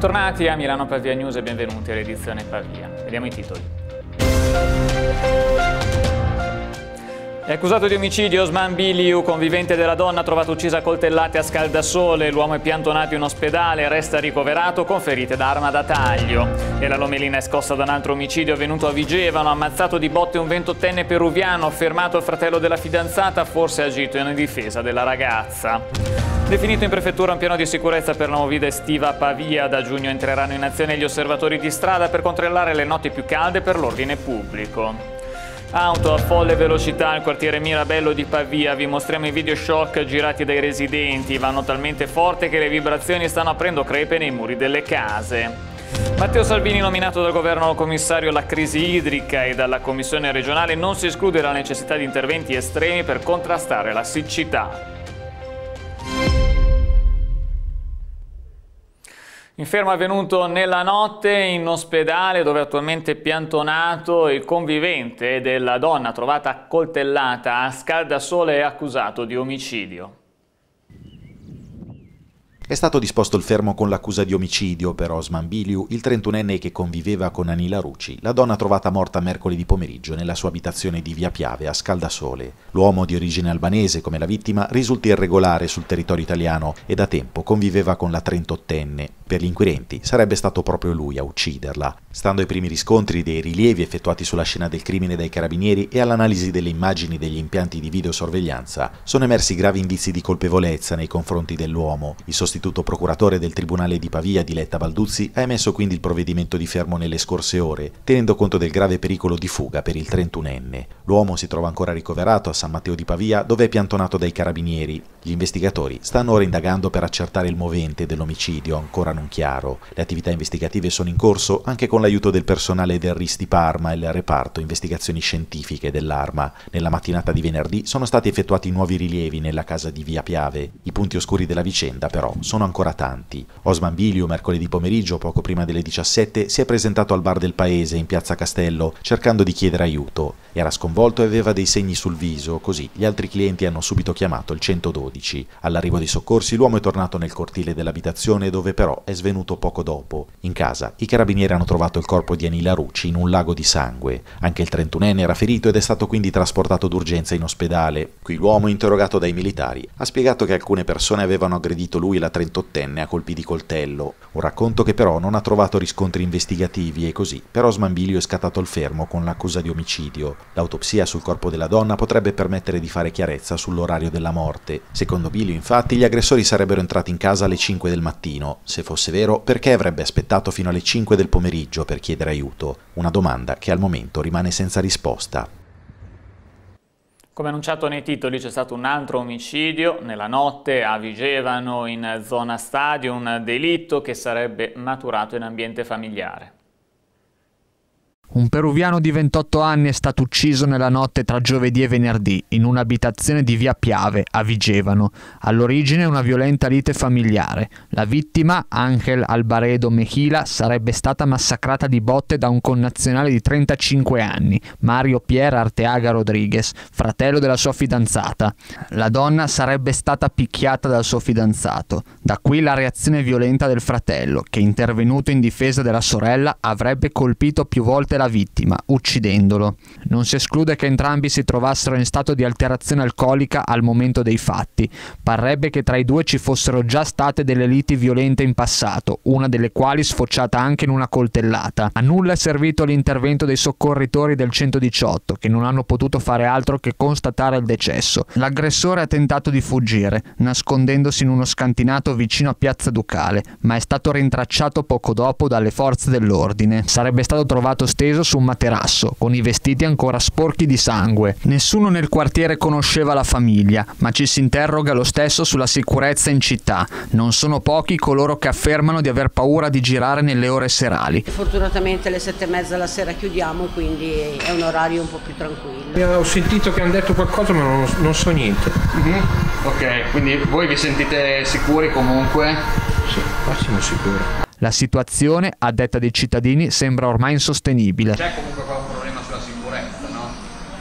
Bentornati a Milano Pavia News e benvenuti all'edizione Pavia. Vediamo i titoli. È accusato di omicidio Osman Biliu, convivente della donna trovata uccisa a coltellate a scaldasole. L'uomo è piantonato in ospedale, resta ricoverato con ferite d'arma da taglio. E la Lomelina è scossa da un altro omicidio avvenuto a Vigevano, ammazzato di botte un ventottenne peruviano, fermato il fratello della fidanzata, forse agito in difesa della ragazza. Definito in prefettura un piano di sicurezza per la movida estiva a Pavia, da giugno entreranno in azione gli osservatori di strada per controllare le notti più calde per l'ordine pubblico. Auto a folle velocità al quartiere Mirabello di Pavia. Vi mostriamo i video shock girati dai residenti. Vanno talmente forte che le vibrazioni stanno aprendo crepe nei muri delle case. Matteo Salvini, nominato dal governo commissario alla crisi idrica e dalla commissione regionale, non si esclude la necessità di interventi estremi per contrastare la siccità. Infermo è venuto nella notte in ospedale dove è attualmente piantonato il convivente della donna trovata accoltellata a Scaldasole e accusato di omicidio. È stato disposto il fermo con l'accusa di omicidio per Osman Biliu, il 31enne che conviveva con Anila Rucci, la donna trovata morta mercoledì pomeriggio nella sua abitazione di Via Piave a Scaldasole. L'uomo di origine albanese come la vittima risulta irregolare sul territorio italiano e da tempo conviveva con la 38enne. Per gli inquirenti sarebbe stato proprio lui a ucciderla. Stando ai primi riscontri dei rilievi effettuati sulla scena del crimine dai carabinieri e all'analisi delle immagini degli impianti di videosorveglianza, sono emersi gravi indizi di colpevolezza nei confronti dell'uomo. I sostituti sostituto procuratore del Tribunale di Pavia Diletta Balduzzi ha emesso quindi il provvedimento di fermo nelle scorse ore, tenendo conto del grave pericolo di fuga per il 31enne. L'uomo si trova ancora ricoverato a San Matteo di Pavia dove è piantonato dai carabinieri. Gli investigatori stanno ora indagando per accertare il movente dell'omicidio ancora non chiaro. Le attività investigative sono in corso anche con l'aiuto del personale del RIS di Parma e del reparto investigazioni scientifiche dell'arma. Nella mattinata di venerdì sono stati effettuati nuovi rilievi nella casa di Via Piave. I punti oscuri della vicenda però sono sono ancora tanti. Osman Bilio, mercoledì pomeriggio, poco prima delle 17, si è presentato al bar del paese in piazza Castello cercando di chiedere aiuto. Era sconvolto e aveva dei segni sul viso, così gli altri clienti hanno subito chiamato il 112. All'arrivo dei soccorsi l'uomo è tornato nel cortile dell'abitazione dove però è svenuto poco dopo. In casa i carabinieri hanno trovato il corpo di Anila Rucci in un lago di sangue. Anche il 31enne era ferito ed è stato quindi trasportato d'urgenza in ospedale. Qui l'uomo, interrogato dai militari, ha spiegato che alcune persone avevano aggredito lui e la 31 trentottenne a colpi di coltello, un racconto che però non ha trovato riscontri investigativi e così però Osman è scattato al fermo con l'accusa di omicidio. L'autopsia sul corpo della donna potrebbe permettere di fare chiarezza sull'orario della morte. Secondo Bilio infatti gli aggressori sarebbero entrati in casa alle 5 del mattino. Se fosse vero, perché avrebbe aspettato fino alle 5 del pomeriggio per chiedere aiuto? Una domanda che al momento rimane senza risposta. Come annunciato nei titoli c'è stato un altro omicidio nella notte a Vigevano in zona stadio, un delitto che sarebbe maturato in ambiente familiare. Un peruviano di 28 anni è stato ucciso nella notte tra giovedì e venerdì in un'abitazione di via Piave, a Vigevano. All'origine una violenta lite familiare. La vittima, Ángel Albaredo Mejila, sarebbe stata massacrata di botte da un connazionale di 35 anni, Mario Pier Arteaga Rodriguez, fratello della sua fidanzata. La donna sarebbe stata picchiata dal suo fidanzato. Da qui la reazione violenta del fratello, che intervenuto in difesa della sorella avrebbe colpito più volte della vittima, uccidendolo. Non si esclude che entrambi si trovassero in stato di alterazione alcolica al momento dei fatti. Parrebbe che tra i due ci fossero già state delle liti violente in passato, una delle quali sfociata anche in una coltellata. A nulla è servito l'intervento dei soccorritori del 118, che non hanno potuto fare altro che constatare il decesso. L'aggressore ha tentato di fuggire, nascondendosi in uno scantinato vicino a Piazza Ducale, ma è stato rintracciato poco dopo dalle forze dell'ordine. Sarebbe stato trovato stesso appeso su un materasso, con i vestiti ancora sporchi di sangue. Nessuno nel quartiere conosceva la famiglia, ma ci si interroga lo stesso sulla sicurezza in città. Non sono pochi coloro che affermano di aver paura di girare nelle ore serali. Fortunatamente alle sette e mezza la sera chiudiamo, quindi è un orario un po' più tranquillo. Io eh, Ho sentito che hanno detto qualcosa ma non, non so niente. Mm -hmm. Ok, quindi voi vi sentite sicuri comunque? Sì, qua siamo sicuri. La situazione, a detta dei cittadini, sembra ormai insostenibile. C'è comunque un problema sulla sicurezza, no?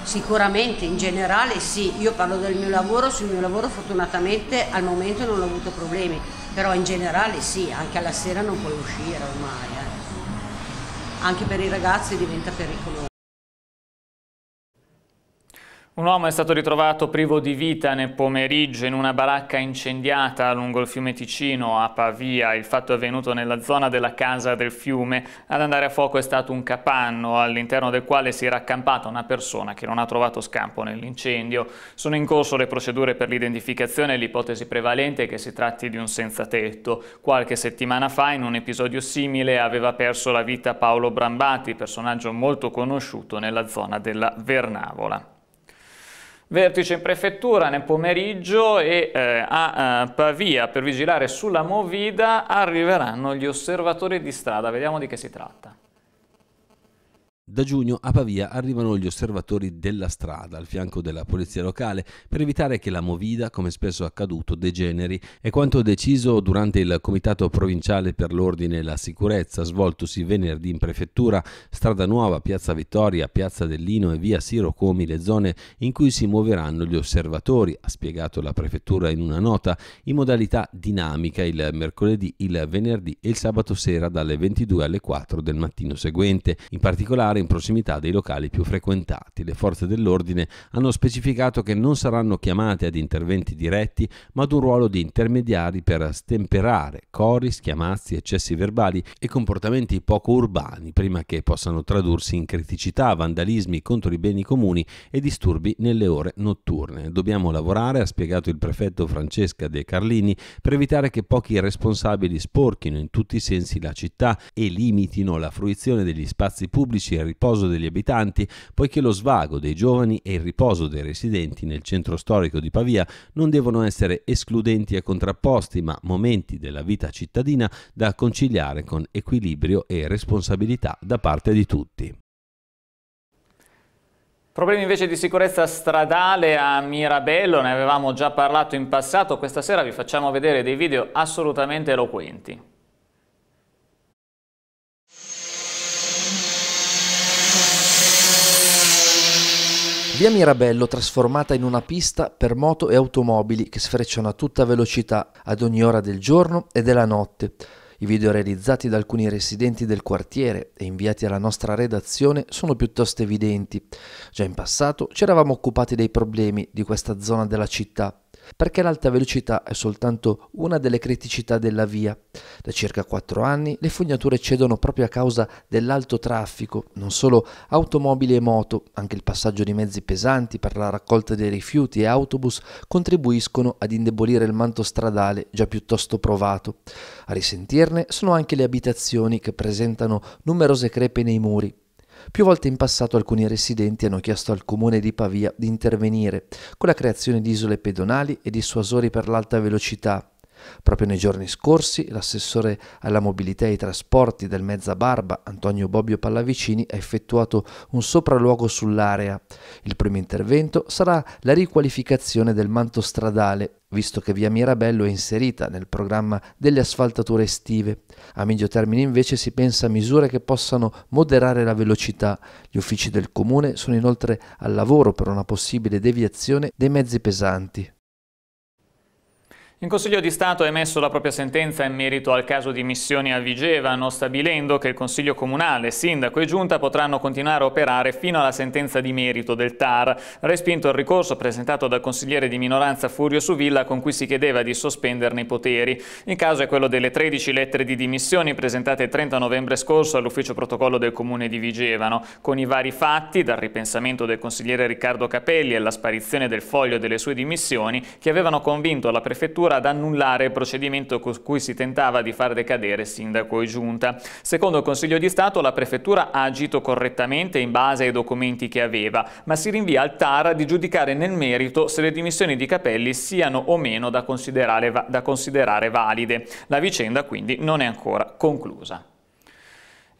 Sicuramente, in generale sì. Io parlo del mio lavoro, sul mio lavoro fortunatamente al momento non ho avuto problemi, però in generale sì, anche alla sera non puoi uscire ormai. Eh. Anche per i ragazzi diventa pericoloso. Un uomo è stato ritrovato privo di vita nel pomeriggio in una baracca incendiata lungo il fiume Ticino a Pavia. Il fatto è avvenuto nella zona della casa del fiume. Ad andare a fuoco è stato un capanno all'interno del quale si era accampata una persona che non ha trovato scampo nell'incendio. Sono in corso le procedure per l'identificazione e l'ipotesi prevalente è che si tratti di un senza tetto. Qualche settimana fa in un episodio simile aveva perso la vita Paolo Brambati, personaggio molto conosciuto nella zona della Vernavola. Vertice in prefettura nel pomeriggio e eh, a, a eh, Pavia per vigilare sulla Movida arriveranno gli osservatori di strada, vediamo di che si tratta. Da giugno a Pavia arrivano gli osservatori della strada al fianco della polizia locale per evitare che la movida, come spesso accaduto, degeneri. È quanto deciso durante il Comitato Provinciale per l'Ordine e la Sicurezza, svoltosi venerdì in prefettura, Strada Nuova, Piazza Vittoria, Piazza Dellino e via Siro Comi, le zone in cui si muoveranno gli osservatori, ha spiegato la prefettura in una nota, in modalità dinamica il mercoledì, il venerdì e il sabato sera dalle 22 alle 4 del mattino seguente. In particolare in prossimità dei locali più frequentati. Le forze dell'ordine hanno specificato che non saranno chiamate ad interventi diretti, ma ad un ruolo di intermediari per stemperare cori, schiamazzi, eccessi verbali e comportamenti poco urbani, prima che possano tradursi in criticità, vandalismi contro i beni comuni e disturbi nelle ore notturne. Dobbiamo lavorare, ha spiegato il prefetto Francesca De Carlini, per evitare che pochi responsabili sporchino in tutti i sensi la città e limitino la fruizione degli spazi pubblici riposo degli abitanti, poiché lo svago dei giovani e il riposo dei residenti nel centro storico di Pavia non devono essere escludenti e contrapposti, ma momenti della vita cittadina da conciliare con equilibrio e responsabilità da parte di tutti. Problemi invece di sicurezza stradale a Mirabello, ne avevamo già parlato in passato, questa sera vi facciamo vedere dei video assolutamente eloquenti. Via Mirabello trasformata in una pista per moto e automobili che sfrecciano a tutta velocità ad ogni ora del giorno e della notte. I video realizzati da alcuni residenti del quartiere e inviati alla nostra redazione sono piuttosto evidenti. Già in passato ci eravamo occupati dei problemi di questa zona della città perché l'alta velocità è soltanto una delle criticità della via. Da circa 4 anni le fognature cedono proprio a causa dell'alto traffico, non solo automobili e moto, anche il passaggio di mezzi pesanti per la raccolta dei rifiuti e autobus contribuiscono ad indebolire il manto stradale già piuttosto provato. A risentirne sono anche le abitazioni che presentano numerose crepe nei muri. Più volte in passato alcuni residenti hanno chiesto al comune di Pavia di intervenire con la creazione di isole pedonali e dissuasori per l'alta velocità Proprio nei giorni scorsi l'assessore alla mobilità e ai trasporti del Mezza Barba, Antonio Bobbio Pallavicini, ha effettuato un sopralluogo sull'area. Il primo intervento sarà la riqualificazione del manto stradale visto che via Mirabello è inserita nel programma delle asfaltature estive. A medio termine invece si pensa a misure che possano moderare la velocità. Gli uffici del comune sono inoltre al lavoro per una possibile deviazione dei mezzi pesanti. Il Consiglio di Stato ha emesso la propria sentenza in merito al caso di missioni a Vigevano, stabilendo che il Consiglio Comunale, Sindaco e Giunta potranno continuare a operare fino alla sentenza di merito del TAR. Respinto il ricorso presentato dal consigliere di minoranza Furio Suvilla con cui si chiedeva di sospenderne i poteri. Il caso è quello delle 13 lettere di dimissioni presentate il 30 novembre scorso all'ufficio protocollo del Comune di Vigevano, con i vari fatti, dal ripensamento del consigliere Riccardo Capelli e la sparizione del foglio delle sue dimissioni, che avevano convinto la Prefettura addirittura ad annullare il procedimento con cui si tentava di far decadere sindaco e giunta. Secondo il Consiglio di Stato la prefettura ha agito correttamente in base ai documenti che aveva, ma si rinvia al TAR di giudicare nel merito se le dimissioni di Capelli siano o meno da considerare, da considerare valide. La vicenda quindi non è ancora conclusa.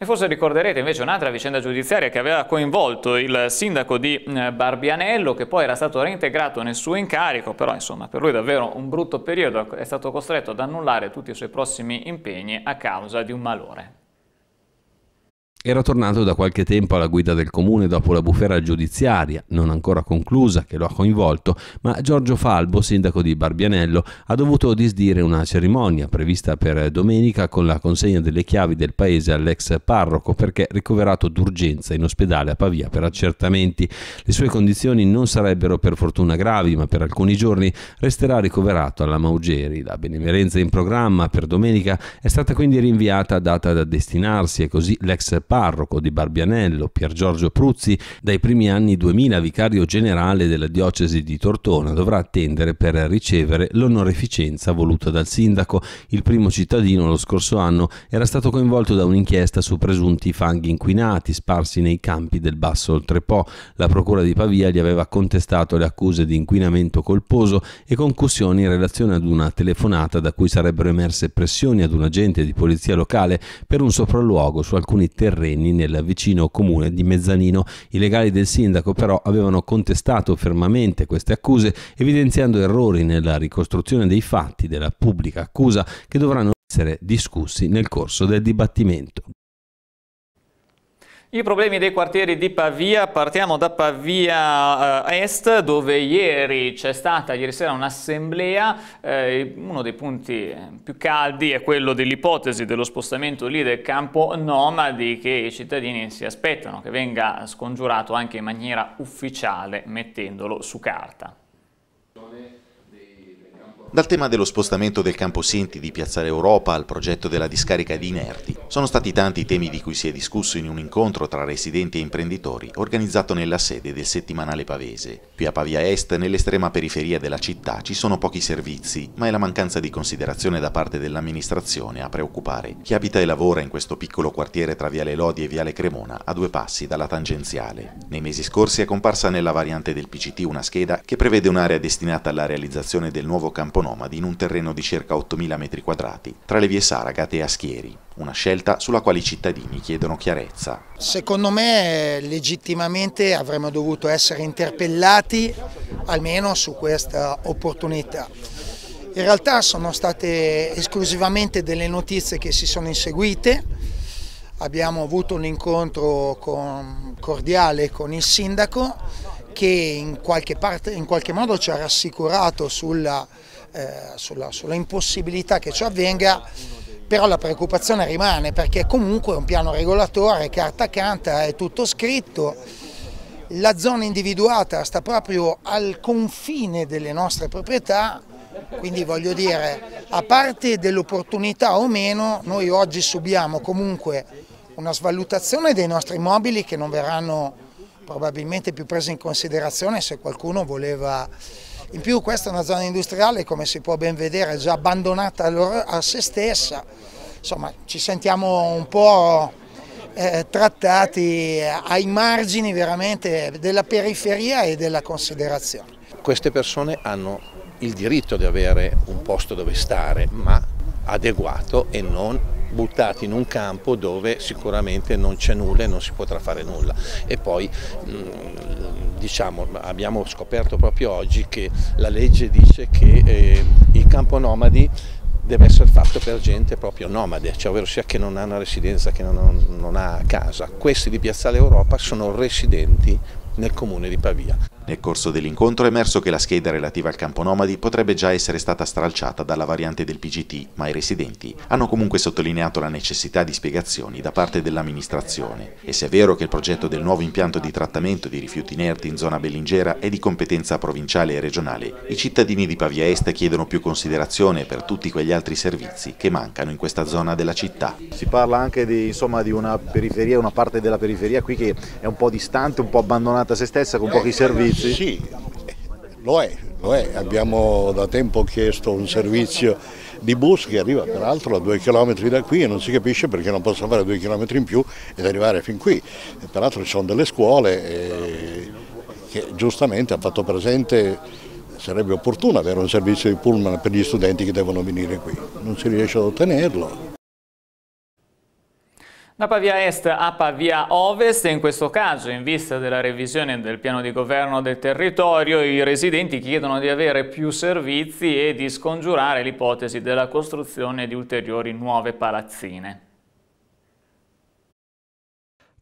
E forse ricorderete invece un'altra vicenda giudiziaria che aveva coinvolto il sindaco di eh, Barbianello che poi era stato reintegrato nel suo incarico, però insomma per lui davvero un brutto periodo, è stato costretto ad annullare tutti i suoi prossimi impegni a causa di un malore. Era tornato da qualche tempo alla guida del comune dopo la bufera giudiziaria, non ancora conclusa, che lo ha coinvolto, ma Giorgio Falbo, sindaco di Barbianello, ha dovuto disdire una cerimonia prevista per domenica con la consegna delle chiavi del paese all'ex parroco perché ricoverato d'urgenza in ospedale a Pavia per accertamenti. Le sue condizioni non sarebbero per fortuna gravi, ma per alcuni giorni resterà ricoverato alla Maugeri. La benemerenza in programma per domenica è stata quindi rinviata a data da destinarsi e così l'ex parroco di Barbianello, Pier Giorgio Pruzzi, dai primi anni 2000 vicario generale della diocesi di Tortona, dovrà attendere per ricevere l'onorificenza voluta dal sindaco. Il primo cittadino lo scorso anno era stato coinvolto da un'inchiesta su presunti fanghi inquinati sparsi nei campi del Basso Oltrepo. La procura di Pavia gli aveva contestato le accuse di inquinamento colposo e concussioni in relazione ad una telefonata da cui sarebbero emerse pressioni ad un agente di polizia locale per un sopralluogo su alcuni terreni terreni nel vicino comune di Mezzanino. I legali del sindaco però avevano contestato fermamente queste accuse, evidenziando errori nella ricostruzione dei fatti della pubblica accusa che dovranno essere discussi nel corso del dibattimento. I problemi dei quartieri di Pavia, partiamo da Pavia eh, Est dove ieri c'è stata, ieri sera un'assemblea, eh, uno dei punti più caldi è quello dell'ipotesi dello spostamento lì del campo nomadi che i cittadini si aspettano che venga scongiurato anche in maniera ufficiale mettendolo su carta. Dal tema dello spostamento del campo Sinti di Piazzale Europa al progetto della discarica di inerti, sono stati tanti i temi di cui si è discusso in un incontro tra residenti e imprenditori organizzato nella sede del settimanale Pavese. Qui a Pavia Est, nell'estrema periferia della città, ci sono pochi servizi, ma è la mancanza di considerazione da parte dell'amministrazione a preoccupare chi abita e lavora in questo piccolo quartiere tra Viale Lodi e Viale Cremona a due passi dalla tangenziale. Nei mesi scorsi è comparsa nella variante del PCT una scheda che prevede un'area destinata alla realizzazione del nuovo campo campo nomadi in un terreno di circa 8.000 metri quadrati tra le vie Saragate e Aschieri, una scelta sulla quale i cittadini chiedono chiarezza. Secondo me legittimamente avremmo dovuto essere interpellati almeno su questa opportunità. In realtà sono state esclusivamente delle notizie che si sono inseguite, abbiamo avuto un incontro con, cordiale con il sindaco che in qualche, parte, in qualche modo ci ha rassicurato sulla eh, sulla, sulla, impossibilità che ciò avvenga, però la preoccupazione rimane perché comunque è un piano regolatore, carta canta, è tutto scritto. La zona individuata sta proprio al confine delle nostre proprietà, quindi voglio dire, a parte dell'opportunità o meno, noi oggi subiamo comunque una svalutazione dei nostri immobili che non verranno probabilmente più presi in considerazione se qualcuno voleva in più questa è una zona industriale, come si può ben vedere, già abbandonata a se stessa, insomma ci sentiamo un po' eh, trattati eh, ai margini veramente della periferia e della considerazione. Queste persone hanno il diritto di avere un posto dove stare, ma adeguato e non buttati in un campo dove sicuramente non c'è nulla e non si potrà fare nulla. E poi mm, diciamo, abbiamo scoperto proprio oggi che la legge dice che eh, il campo nomadi deve essere fatto per gente proprio nomade, cioè ovvero sia che non ha una residenza, che non, non ha casa. Questi di Piazzale Europa sono residenti nel comune di Pavia. Nel corso dell'incontro è emerso che la scheda relativa al campo nomadi potrebbe già essere stata stralciata dalla variante del PGT, ma i residenti hanno comunque sottolineato la necessità di spiegazioni da parte dell'amministrazione. E se è vero che il progetto del nuovo impianto di trattamento di rifiuti inerti in zona Bellingera è di competenza provinciale e regionale, i cittadini di Pavia Est chiedono più considerazione per tutti quegli altri servizi che mancano in questa zona della città. Si parla anche di, insomma, di una periferia, una parte della periferia qui che è un po' distante, un po' abbandonata a se stessa, con eh, pochi servizi servizi? Sì, lo è, lo è. Abbiamo da tempo chiesto un servizio di bus che arriva peraltro a due chilometri da qui e non si capisce perché non possa fare due chilometri in più ed arrivare fin qui. E peraltro ci sono delle scuole e... Eh, che giustamente ha fatto presente sarebbe opportuno avere un servizio di pullman per gli studenti che devono venire qui. Non si riesce ad ottenerlo. Da Pavia Est a Pavia Ovest, e in questo caso in vista della revisione del piano di governo del territorio, i residenti chiedono di avere più servizi e di scongiurare l'ipotesi della costruzione di ulteriori nuove palazzine.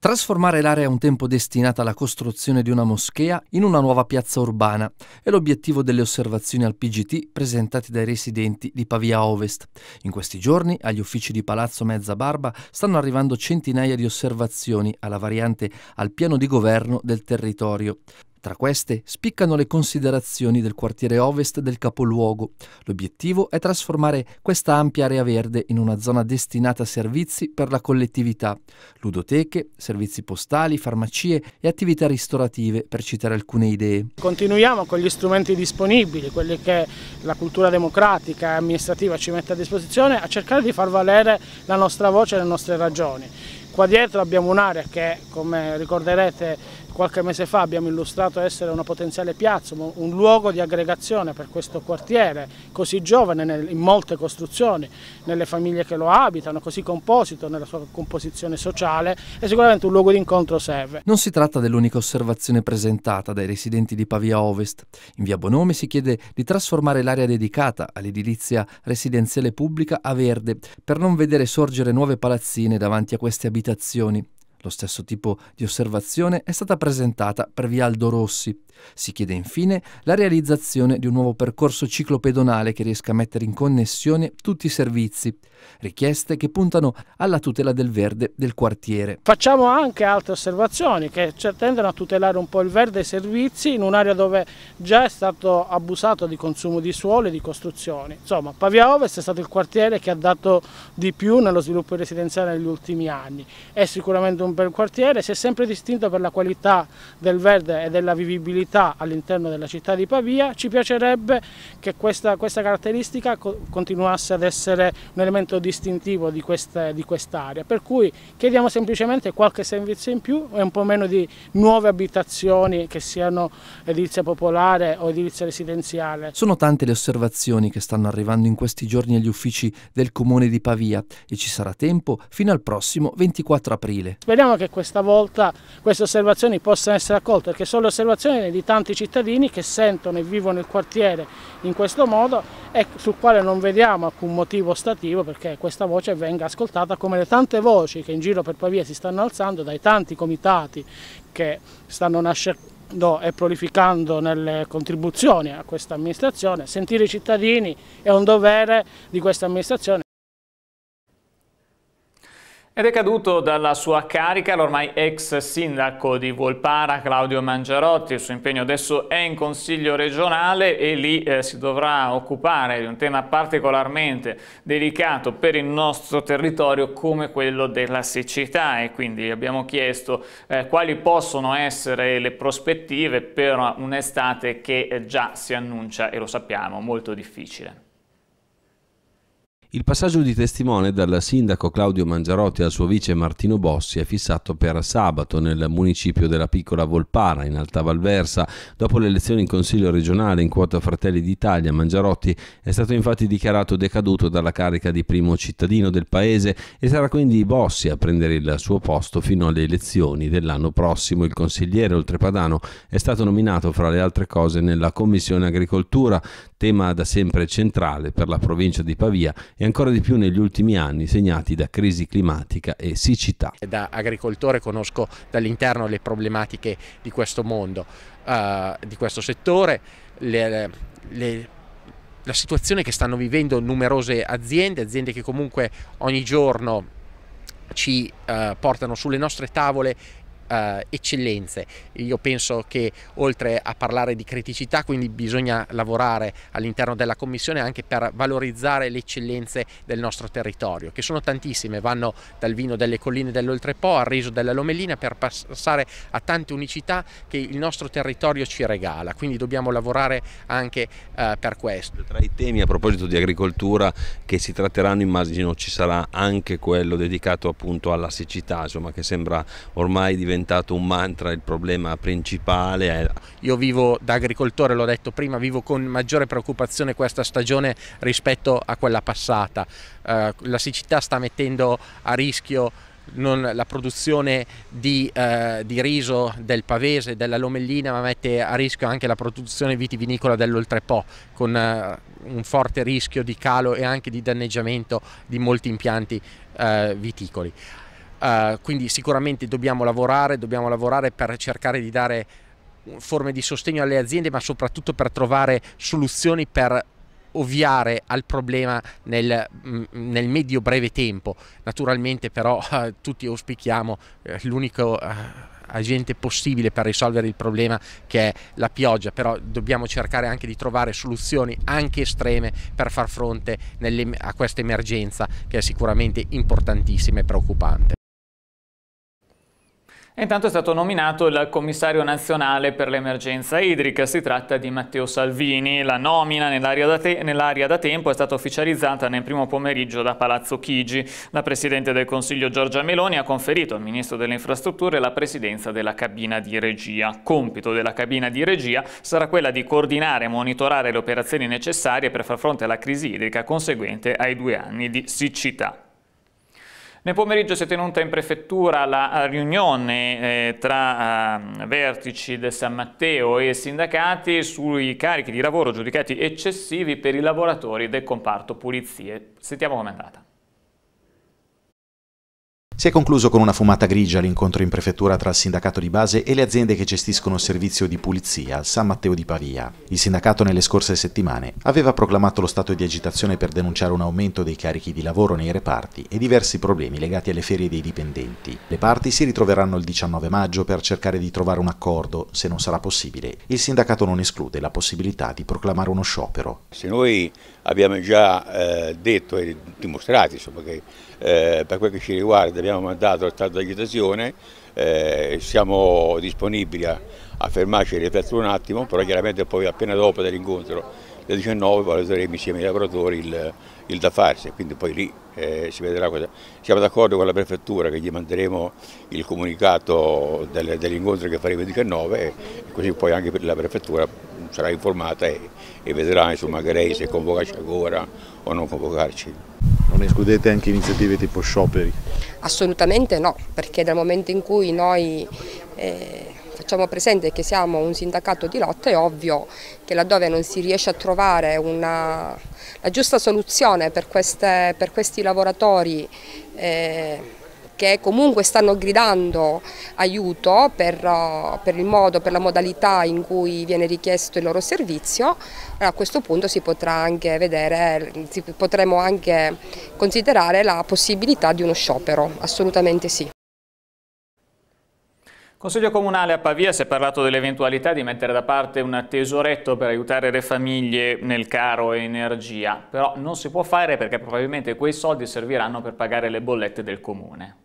Trasformare l'area un tempo destinata alla costruzione di una moschea in una nuova piazza urbana è l'obiettivo delle osservazioni al PGT presentate dai residenti di Pavia Ovest. In questi giorni agli uffici di Palazzo Mezza Barba stanno arrivando centinaia di osservazioni alla variante al piano di governo del territorio. Tra queste spiccano le considerazioni del quartiere ovest del capoluogo. L'obiettivo è trasformare questa ampia area verde in una zona destinata a servizi per la collettività, ludoteche, servizi postali, farmacie e attività ristorative, per citare alcune idee. Continuiamo con gli strumenti disponibili, quelli che la cultura democratica e amministrativa ci mette a disposizione, a cercare di far valere la nostra voce e le nostre ragioni. Qua dietro abbiamo un'area che, come ricorderete, qualche mese fa abbiamo illustrato essere una potenziale piazza, un luogo di aggregazione per questo quartiere, così giovane in molte costruzioni, nelle famiglie che lo abitano, così composito nella sua composizione sociale e sicuramente un luogo di incontro serve. Non si tratta dell'unica osservazione presentata dai residenti di Pavia Ovest. In via Bonomi si chiede di trasformare l'area dedicata all'edilizia residenziale pubblica a verde per non vedere sorgere nuove palazzine davanti a queste abitazioni. Lo stesso tipo di osservazione è stata presentata per Vialdo Rossi si chiede infine la realizzazione di un nuovo percorso ciclopedonale che riesca a mettere in connessione tutti i servizi, richieste che puntano alla tutela del verde del quartiere. Facciamo anche altre osservazioni che cioè, tendono a tutelare un po' il verde e i servizi in un'area dove già è stato abusato di consumo di suolo e di costruzioni. Insomma, Pavia Ovest è stato il quartiere che ha dato di più nello sviluppo residenziale negli ultimi anni. È sicuramente un bel quartiere, si è sempre distinto per la qualità del verde e della vivibilità mobilità all'interno della città di Pavia, ci piacerebbe che questa, questa caratteristica continuasse ad essere un elemento distintivo di quest'area, di quest per cui chiediamo semplicemente qualche servizio in più e un po' meno di nuove abitazioni che siano edilizia popolare o edilizia residenziale. Sono tante le osservazioni che stanno arrivando in questi giorni agli uffici del comune di Pavia e ci sarà tempo fino al prossimo 24 aprile. Speriamo che questa volta queste osservazioni possano essere accolte perché sono le osservazioni di tanti cittadini che sentono e vivono il quartiere in questo modo e sul quale non vediamo alcun motivo stativo perché questa voce venga ascoltata come le tante voci che in giro per Pavia si stanno alzando dai tanti comitati che stanno nascendo e prolificando nelle contribuzioni a questa amministrazione, sentire i cittadini è un dovere di questa amministrazione. Ed è caduto dalla sua carica l'ormai ex sindaco di Volpara Claudio Mangiarotti, il suo impegno adesso è in consiglio regionale e lì eh, si dovrà occupare di un tema particolarmente delicato per il nostro territorio come quello della siccità e quindi abbiamo chiesto eh, quali possono essere le prospettive per un'estate che eh, già si annuncia e lo sappiamo molto difficile. Il passaggio di testimone dal sindaco Claudio Mangiarotti al suo vice Martino Bossi è fissato per sabato nel municipio della piccola Volpara, in Alta Valversa. Dopo le elezioni in Consiglio regionale in quota Fratelli d'Italia, Mangiarotti è stato infatti dichiarato decaduto dalla carica di primo cittadino del paese e sarà quindi Bossi a prendere il suo posto fino alle elezioni dell'anno prossimo. Il consigliere oltrepadano è stato nominato, fra le altre cose, nella Commissione Agricoltura, tema da sempre centrale per la provincia di Pavia e ancora di più negli ultimi anni segnati da crisi climatica e siccità. Da agricoltore conosco dall'interno le problematiche di questo mondo, uh, di questo settore, le, le la situazione che stanno vivendo numerose aziende, aziende che comunque ogni giorno ci eh, portano sulle nostre tavole eh, eccellenze. Io penso che oltre a parlare di criticità, quindi bisogna lavorare all'interno della Commissione anche per valorizzare le eccellenze del nostro territorio, che sono tantissime, vanno dal vino delle colline dell'Oltrepo al riso della Lomellina per passare a tante unicità che il nostro territorio ci regala, quindi dobbiamo lavorare anche eh, per questo. Tra i temi a proposito di agricoltura che si tratteranno immagino ci sarà anche quello dedicato appunto alla siccità, insomma che sembra ormai diventare diventato un mantra il problema principale. Io vivo da agricoltore, l'ho detto prima, vivo con maggiore preoccupazione questa stagione rispetto a quella passata. Eh, la siccità sta mettendo a rischio non, la produzione di, eh, di, riso del pavese, della lomellina, ma mette a rischio anche la produzione vitivinicola dell'oltrepo, con eh, un forte rischio di calo e anche di danneggiamento di molti impianti eh, viticoli. Uh, quindi sicuramente dobbiamo lavorare, dobbiamo lavorare per cercare di dare forme di sostegno alle aziende, ma soprattutto per trovare soluzioni per ovviare al problema nel, mm, nel medio breve tempo. Naturalmente però uh, tutti auspichiamo uh, l'unico agente possibile per risolvere il problema che è la pioggia, però dobbiamo cercare anche di trovare soluzioni anche estreme per far fronte nelle, a questa emergenza che è sicuramente importantissima e preoccupante. E intanto è stato nominato il commissario nazionale per l'emergenza idrica, si tratta di Matteo Salvini. La nomina nell'area da, te nell da, tempo è stata ufficializzata nel primo pomeriggio da Palazzo Chigi. La Presidente del Consiglio Giorgia Meloni ha conferito al Ministro delle Infrastrutture la presidenza della cabina di regia. Compito della cabina di regia sarà quella di coordinare e monitorare le operazioni necessarie per far fronte alla crisi idrica conseguente ai due anni di siccità. Nel pomeriggio si è tenuta in prefettura la eh, riunione eh, tra eh, vertici del San Matteo e sindacati sui carichi di lavoro giudicati eccessivi per i lavoratori del comparto pulizie. Sentiamo com'è andata. Si è concluso con una fumata grigia l'incontro in prefettura tra il sindacato di base e le aziende che gestiscono il servizio di pulizia al San Matteo di Pavia. Il sindacato nelle scorse settimane aveva proclamato lo stato di agitazione per denunciare un aumento dei carichi di lavoro nei reparti e diversi problemi legati alle ferie dei dipendenti. Le parti si ritroveranno il 19 maggio per cercare di trovare un accordo. Se non sarà possibile, il sindacato non esclude la possibilità di proclamare uno sciopero. Se noi abbiamo già eh, detto e dimostrato insomma, che eh, per quel che ci riguarda abbiamo mandato al stato di agitazione, eh, siamo disponibili a, a fermarci e riflettere un attimo, però chiaramente poi appena dopo dell'incontro alle 19 valuteremo insieme ai lavoratori il, il, da farsi, quindi poi lì eh, si vedrà cosa. Siamo d'accordo con la prefettura che gli manderemo il comunicato del, dell'incontro che faremo il 19 e così poi anche la prefettura sarà informata e, e vedrà insomma, Grey se convocarci ancora o non convocarci. Non escludete anche iniziative tipo scioperi? Assolutamente no, perché dal momento in cui noi eh, facciamo presente che siamo un sindacato di lotta è ovvio che laddove non si riesce a trovare una, la giusta soluzione per, queste, per questi lavoratori eh, che comunque stanno gridando aiuto per, uh, per, il modo, per la modalità in cui viene richiesto il loro servizio, a questo punto si potrà anche vedere, potremo anche considerare la possibilità di uno sciopero, assolutamente sì. Consiglio Comunale a Pavia si è parlato dell'eventualità di mettere da parte un tesoretto per aiutare le famiglie nel caro energia, però non si può fare perché probabilmente quei soldi serviranno per pagare le bollette del comune.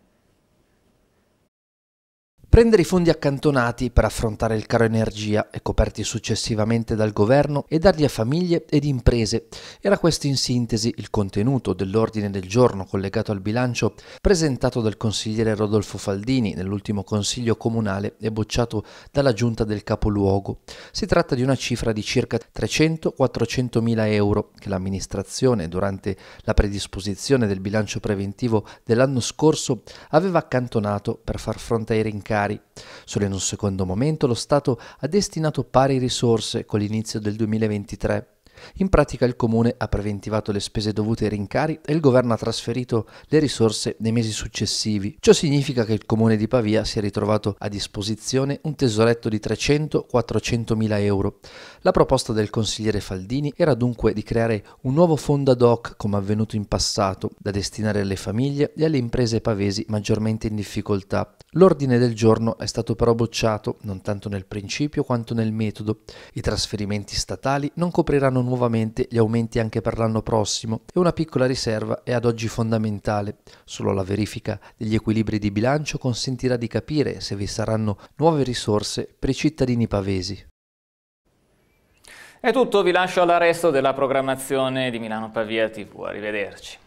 Prendere i fondi accantonati per affrontare il caro energia e coperti successivamente dal governo e darli a famiglie ed imprese. Era questo in sintesi il contenuto dell'ordine del giorno collegato al bilancio presentato dal consigliere Rodolfo Faldini nell'ultimo consiglio comunale e bocciato dalla giunta del capoluogo. Si tratta di una cifra di circa 300-400 mila euro che l'amministrazione durante la predisposizione del bilancio preventivo dell'anno scorso aveva accantonato per far fronte ai rincari finanziari. Solo in un secondo momento lo Stato ha destinato pari risorse con l'inizio del 2023. In pratica il comune ha preventivato le spese dovute ai rincari e il governo ha trasferito le risorse nei mesi successivi. Ciò significa che il comune di Pavia si è ritrovato a disposizione un tesoretto di 300-400 mila euro. La proposta del consigliere Faldini era dunque di creare un nuovo fondo ad hoc come avvenuto in passato, da destinare alle famiglie e alle imprese pavesi maggiormente in difficoltà. L'ordine del giorno è stato però bocciato non tanto nel principio quanto nel metodo. I trasferimenti statali non copriranno nuovamente gli aumenti anche per l'anno prossimo e una piccola riserva è ad oggi fondamentale. Solo la verifica degli equilibri di bilancio consentirà di capire se vi saranno nuove risorse per i cittadini pavesi. È tutto, vi lascio all'arresto della programmazione di Milano Pavia TV. Arrivederci.